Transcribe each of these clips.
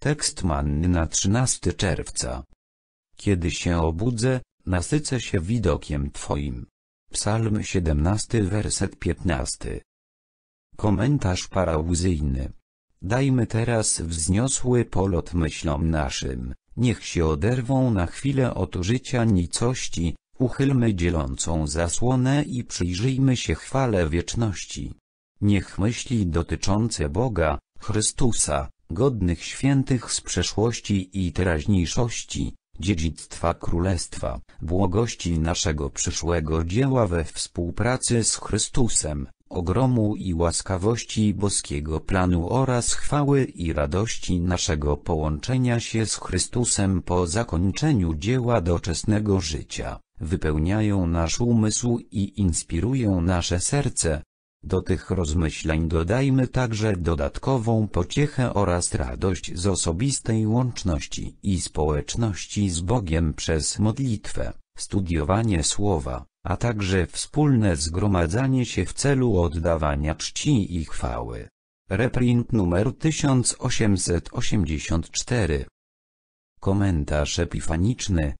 Tekst Manny na 13 czerwca. Kiedy się obudzę, nasycę się widokiem Twoim. Psalm 17 werset 15. Komentarz parałzyjny. Dajmy teraz wzniosły polot myślom naszym, niech się oderwą na chwilę od życia nicości, uchylmy dzielącą zasłonę i przyjrzyjmy się chwale wieczności. Niech myśli dotyczące Boga, Chrystusa, godnych świętych z przeszłości i teraźniejszości, dziedzictwa Królestwa, błogości naszego przyszłego dzieła we współpracy z Chrystusem, ogromu i łaskawości boskiego planu oraz chwały i radości naszego połączenia się z Chrystusem po zakończeniu dzieła doczesnego życia, wypełniają nasz umysł i inspirują nasze serce, do tych rozmyśleń dodajmy także dodatkową pociechę oraz radość z osobistej łączności i społeczności z Bogiem przez modlitwę, studiowanie Słowa, a także wspólne zgromadzanie się w celu oddawania czci i chwały. Reprint numer 1884 Komentarz epifaniczny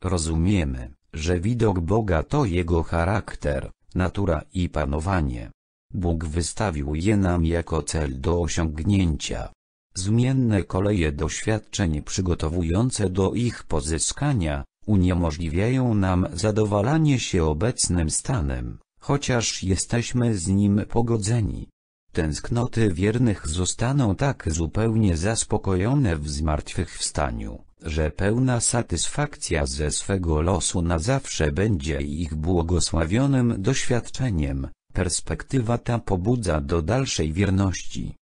Rozumiemy, że widok Boga to Jego charakter, natura i panowanie. Bóg wystawił je nam jako cel do osiągnięcia. Zmienne koleje doświadczeń przygotowujące do ich pozyskania, uniemożliwiają nam zadowalanie się obecnym stanem, chociaż jesteśmy z nim pogodzeni. Tęsknoty wiernych zostaną tak zupełnie zaspokojone w zmartwychwstaniu, że pełna satysfakcja ze swego losu na zawsze będzie ich błogosławionym doświadczeniem. Perspektywa ta pobudza do dalszej wierności.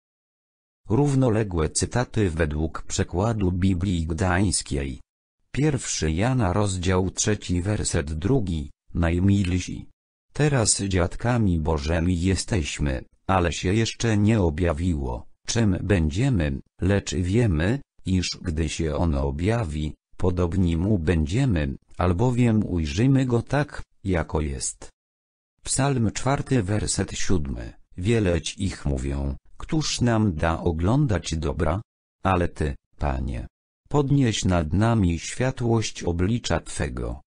Równoległe cytaty według przekładu Biblii Gdańskiej. Pierwszy Jana rozdział trzeci werset drugi, najmilsi. Teraz dziadkami Bożemi jesteśmy, ale się jeszcze nie objawiło, czym będziemy, lecz wiemy, iż gdy się ono objawi, podobni mu będziemy, albowiem ujrzymy go tak, jako jest. Psalm czwarty werset siódmy. Wieleć ich mówią, któż nam da oglądać dobra? Ale Ty, Panie, podnieś nad nami światłość oblicza Twego.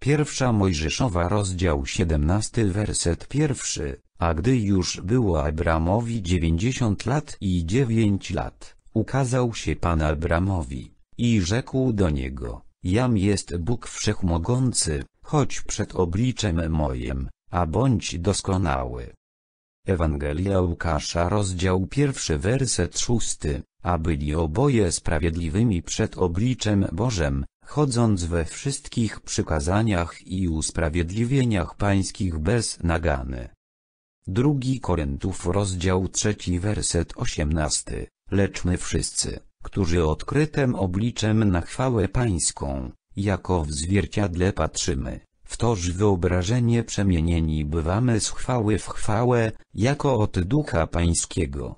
Pierwsza Mojżeszowa rozdział 17 werset pierwszy, a gdy już było Abramowi 90 lat i 9 lat, ukazał się Pan Abramowi i rzekł do niego, Jam jest Bóg Wszechmogący, choć przed obliczem mojem, a bądź doskonały. Ewangelia Łukasza rozdział pierwszy werset szósty, a byli oboje sprawiedliwymi przed obliczem Bożem, chodząc we wszystkich przykazaniach i usprawiedliwieniach pańskich bez nagany. Drugi Koryntów, rozdział trzeci werset osiemnasty, lecz my wszyscy, którzy odkrytem obliczem na chwałę pańską, jako w zwierciadle patrzymy, w toż wyobrażenie przemienieni bywamy z chwały w chwałę, jako od Ducha Pańskiego.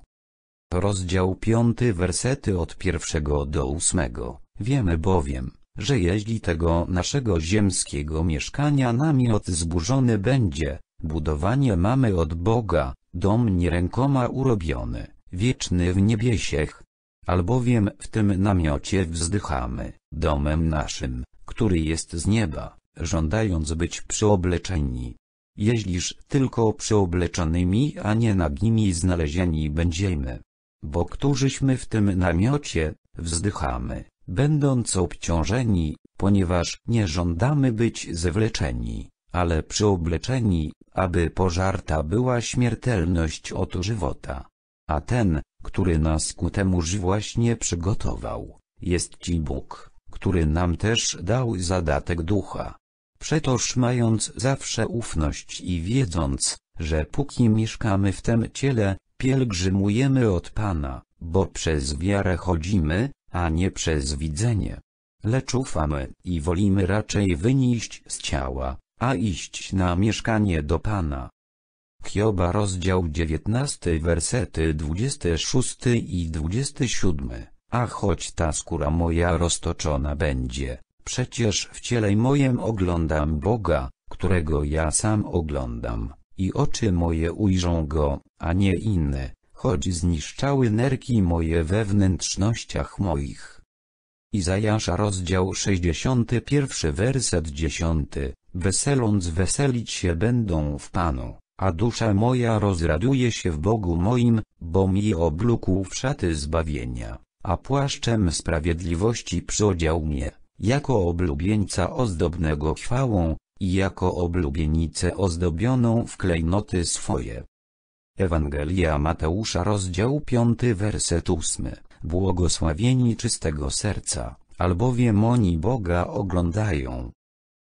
Rozdział 5 wersety od pierwszego do ósmego. Wiemy bowiem, że jeśli tego naszego ziemskiego mieszkania namiot zburzony będzie, budowanie mamy od Boga, dom nie rękoma urobiony, wieczny w niebiesiech. Albowiem w tym namiocie wzdychamy, domem naszym, który jest z nieba żądając być przyobleczeni. Jeździsz tylko przyobleczonymi, a nie nagimi znalezieni będziemy. Bo którzyśmy w tym namiocie, wzdychamy, będąc obciążeni, ponieważ nie żądamy być zwleczeni, ale przyobleczeni, aby pożarta była śmiertelność od żywota. A ten, który nas ku temuż właśnie przygotował, jest Ci Bóg, który nam też dał zadatek ducha, Przetoż mając zawsze ufność i wiedząc, że póki mieszkamy w tym ciele, pielgrzymujemy od Pana, bo przez wiarę chodzimy, a nie przez widzenie. Lecz ufamy i wolimy raczej wynieść z ciała, a iść na mieszkanie do Pana. Hioba rozdział 19 wersety 26 i 27, a choć ta skóra moja roztoczona będzie, Przecież w ciele mojem oglądam Boga, którego ja sam oglądam, i oczy moje ujrzą Go, a nie inne, choć zniszczały nerki moje wnętrznościach moich. Izajasza rozdział 61 werset 10 Weseląc weselić się będą w Panu, a dusza moja rozraduje się w Bogu moim, bo mi oblukł w szaty zbawienia, a płaszczem sprawiedliwości przyodział mnie jako oblubieńca ozdobnego chwałą, i jako oblubienicę ozdobioną w klejnoty swoje. Ewangelia Mateusza rozdział 5 werset 8 Błogosławieni czystego serca, albowiem oni Boga oglądają.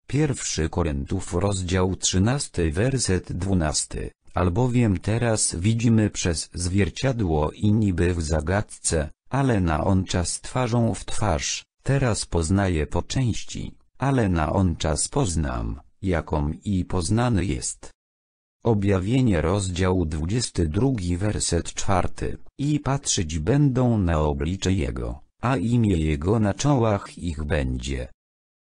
Pierwszy Koryntów rozdział 13 werset 12 Albowiem teraz widzimy przez zwierciadło i niby w zagadce, ale na on czas twarzą w twarz, Teraz poznaję po części, ale na on czas poznam, jaką i poznany jest. Objawienie rozdział 22 werset 4 I patrzeć będą na oblicze Jego, a imię Jego na czołach ich będzie.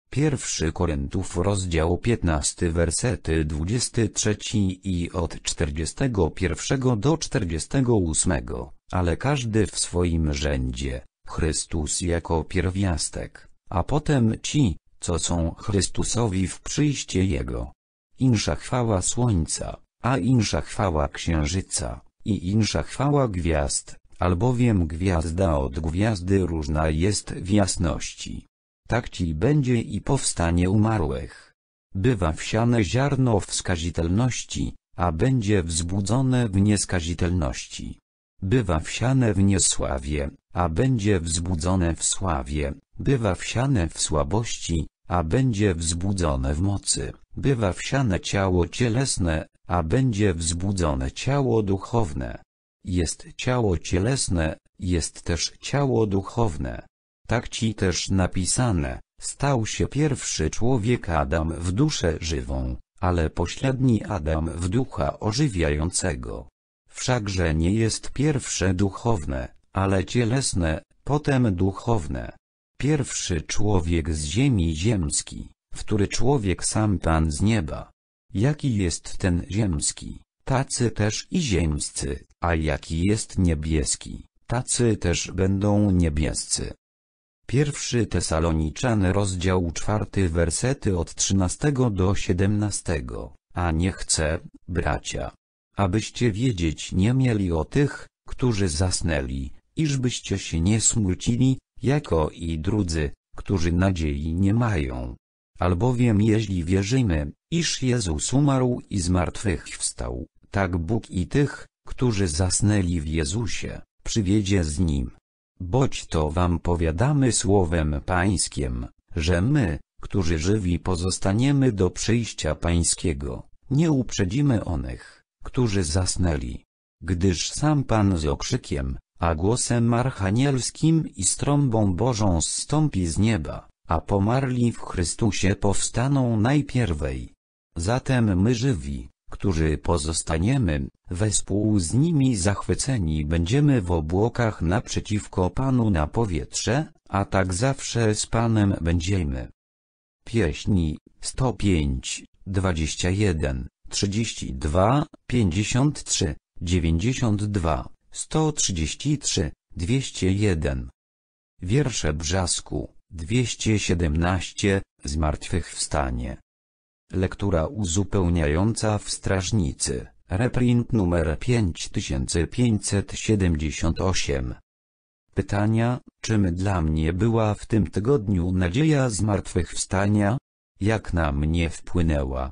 Pierwszy Koryntów rozdział 15 wersety 23 i od 41 do 48, ale każdy w swoim rzędzie. Chrystus jako pierwiastek, a potem ci, co są Chrystusowi w przyjście Jego. Insza chwała słońca, a insza chwała księżyca, i insza chwała gwiazd, albowiem gwiazda od gwiazdy różna jest w jasności. Tak ci będzie i powstanie umarłych. Bywa wsiane ziarno w skazitelności, a będzie wzbudzone w nieskazitelności. Bywa wsiane w niesławie, a będzie wzbudzone w sławie, bywa wsiane w słabości, a będzie wzbudzone w mocy, bywa wsiane ciało cielesne, a będzie wzbudzone ciało duchowne. Jest ciało cielesne, jest też ciało duchowne. Tak ci też napisane, stał się pierwszy człowiek Adam w duszę żywą, ale pośredni Adam w ducha ożywiającego wszakże nie jest pierwsze duchowne, ale cielesne, potem duchowne. Pierwszy człowiek z ziemi ziemski, w który człowiek sam Pan z nieba. Jaki jest ten ziemski, tacy też i ziemscy, a jaki jest niebieski, tacy też będą niebiescy. Pierwszy Tesaloniczan rozdział czwarty wersety od 13 do 17. A nie chcę, bracia, abyście wiedzieć nie mieli o tych, którzy zasnęli, iżbyście się nie smucili, jako i drudzy, którzy nadziei nie mają. Albowiem jeśli wierzymy, iż Jezus umarł i zmartwychwstał, tak Bóg i tych, którzy zasnęli w Jezusie, przywiedzie z Nim. Boć to wam powiadamy słowem pańskiem, że my, którzy żywi pozostaniemy do przyjścia pańskiego, nie uprzedzimy onych którzy zasnęli. Gdyż sam Pan z okrzykiem, a głosem archanielskim i strąbą Bożą zstąpi z nieba, a pomarli w Chrystusie powstaną najpierwej. Zatem my żywi, którzy pozostaniemy, wespół z nimi zachwyceni będziemy w obłokach naprzeciwko Panu na powietrze, a tak zawsze z Panem będziemy. Pieśni 105, 21 32, 53, 92, 133, 201. Wiersze Brzasku, 217, Zmartwychwstanie. Lektura uzupełniająca w Strażnicy, reprint numer 5578. Pytania, czym dla mnie była w tym tygodniu nadzieja zmartwychwstania? Jak na mnie wpłynęła?